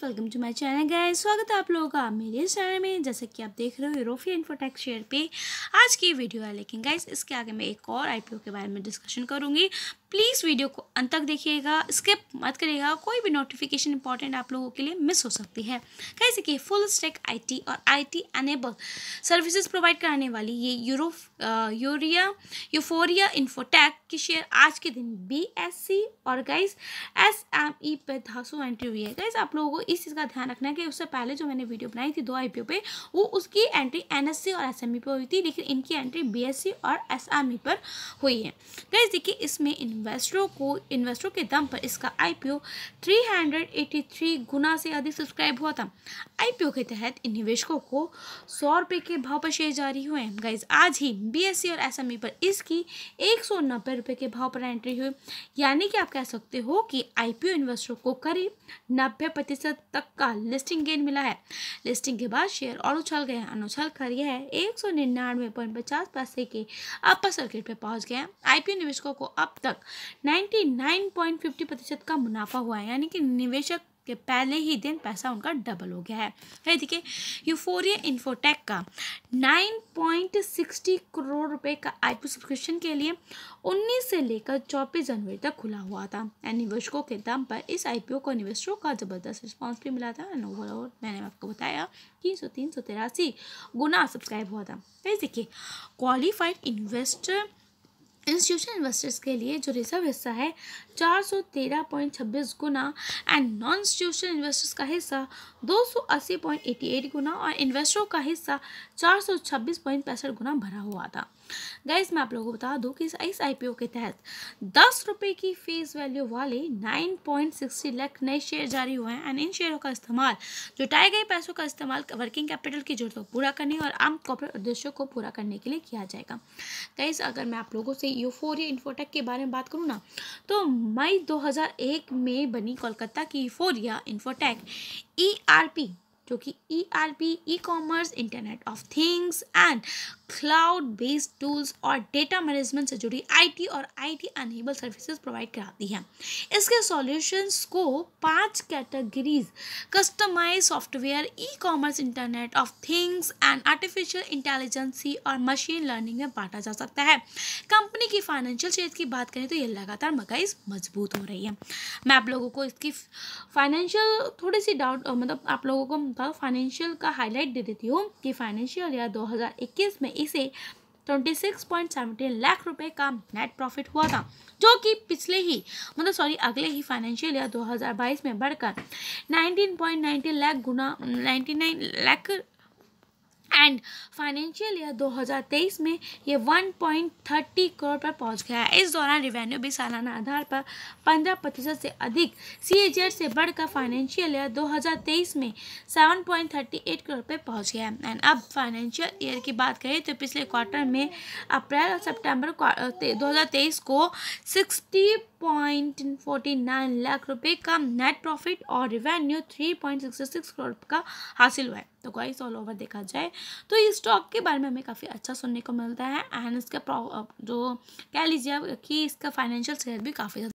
friends welcome to my channel guys स्वागत है आप लोगों का मेरे चैनल में जैसा कि आप देख रहे हो यूरोफिया इन्फोटेक शेयर पे आज की वीडियो है लेकिन गाइस इसके आगे मैं एक और आईपीओ के बारे में डिस्कशन करूंगी प्लीज़ वीडियो को अंत तक देखिएगा स्किप मत करिएगा कोई भी नोटिफिकेशन इंपॉर्टेंट आप लोगों के लिए मिस हो सकती है कैसे कि फुल स्टेक आईटी और आईटी एनेबल सर्विसेज प्रोवाइड कराने वाली ये यूरो यूरिया यूफोरिया इन्फोटेक की शेयर आज के दिन बी और गाइस एस ई पे धासु एंट्री हुई है गाइज आप लोगों को इस चीज़ का ध्यान रखना है कि उससे पहले जो मैंने वीडियो बनाई थी दो आई पे वो उसकी एंट्री एन और एस पे हुई थी लेकिन इनकी एंट्री बी और एस पर हुई है गाइज देखिए इसमें इन्वेस्टरों को इन्वेस्टरों के दम पर इसका आई पी गुना से अधिक सब्सक्राइब हुआ था आई के तहत इन निवेशकों को सौ रुपये के भाव पर शेयर जारी हुए हैं गाइज आज ही बी और एस पर इसकी एक सौ नब्बे रुपये के भाव पर एंट्री हुई यानी कि आप कह सकते हो कि आई पी इन्वेस्टरों को करीब नब्बे प्रतिशत तक का लिस्टिंग गेन मिला है लिस्टिंग के बाद शेयर और उछल गए हैं उछल कर यह है एक सौ निन्यानवे पॉइंट पचास पैसे के अपर सर्किट पर पहुंच गए हैं आईपीओ निवेशकों को अब तक नाइन्टी नाइन पॉइंट फिफ्टी प्रतिशत का मुनाफा हुआ है यानी कि निवेशक कि पहले ही दिन पैसा उनका डबल हो गया है है देखिए यूफोरिया इन्फोटेक का 9.60 करोड़ रुपए का आई सब्सक्रिप्शन के लिए 19 से लेकर 24 जनवरी तक खुला हुआ था एंड निवेशकों के दम पर इस आईपीओ को निवेशकों का ज़बरदस्त रिस्पॉन्स भी मिला था एंड ओवरऑल मैंने आपको बताया तीन सौ तीन सौ तिरासी गुना सब्सक्राइब हुआ था देखिए क्वालिफाइड इन्वेस्टर इंस्टीट्यूशन इन्वेस्टर्स के लिए जो रिजर्व हिस्सा है चार सौ तेरह पॉइंट छब्बीस गुना एंड नॉन इंस्टीट्यूशन इन्वेस्टर्स का हिस्सा दो सौ अस्सी पॉइंट एट गुना और इन्वेस्टरों का हिस्सा चार सौ छब्बीस पॉइंट पैंसठ गुना भरा हुआ था गाइज मैं आप लोगों को बता दूं कि इस आईपीओ के तहत दस रुपये की फेस वैल्यू वाले 9.60 लाख नए शेयर जारी हुए हैं एंड इन शेयरों का इस्तेमाल जुटाए गए पैसों का इस्तेमाल वर्किंग कैपिटल की जरूरतों को पूरा करने और आम कॉपरेट उद्देश्यों को पूरा करने के लिए किया जाएगा गाइज अगर मैं आप लोगों से यूफोरिया इन्फोटेक के बारे में बात करूँ ना तो मई दो में बनी कोलकाता की यूफोरिया इन्फोटेक ई जो कि E R P e commerce internet of things and cloud based tools और डेटा मैनेजमेंट से जुड़ी आईटी और आईटी अनेबल सर्विसेज प्रोवाइड कराती हैं इसके सॉल्यूशंस को पांच categories customise software e commerce internet of things and artificial intelligence और मशीन लर्निंग में बांटा जा सकता है कंपनी की फाइनेंशियल शेयर की बात करें तो ये लगातार मकाइज मजबूत हो रही है मैं आप लोगों को इसकी फाइनेंशियल थोड़ी सी डाउट मतलब आप लोगों को फाइनेंशियल मतलब का हाईलाइट दे देती हूँ कि फाइनेंशियल ईयर दो में इसे 26.17 लाख रुपए का नेट प्रॉफिट हुआ था जो कि पिछले ही मतलब सॉरी अगले ही फाइनेंशियल ईयर 2022 में बढ़कर 19.90 लाख गुना 99 लाख एंड फाइनेंशियल ईयर 2023 में ये 1.30 करोड़ पर पहुंच गया है इस दौरान रिवेन्यू भी सालाना आधार पर 15 प्रतिशत से अधिक सी से बढ़कर फाइनेंशियल ईयर 2023 में 7.38 करोड़ पर पहुंच गया है एंड अब फाइनेंशियल ईयर की बात करें तो पिछले क्वार्टर में अप्रैल और सितंबर 2023 को sixty point forty nine lakh रुपए का नेट प्रॉफिट और revenue three point sixty six crore का हासिल हुआ है तो गाइस ऑल ओवर देखा जाए तो इस स्टॉक के बारे में हमें काफ़ी अच्छा सुनने को मिलता है एंड इसका जो कह लीजिए कि इसका फाइनेंशियल सेहत भी काफ़ी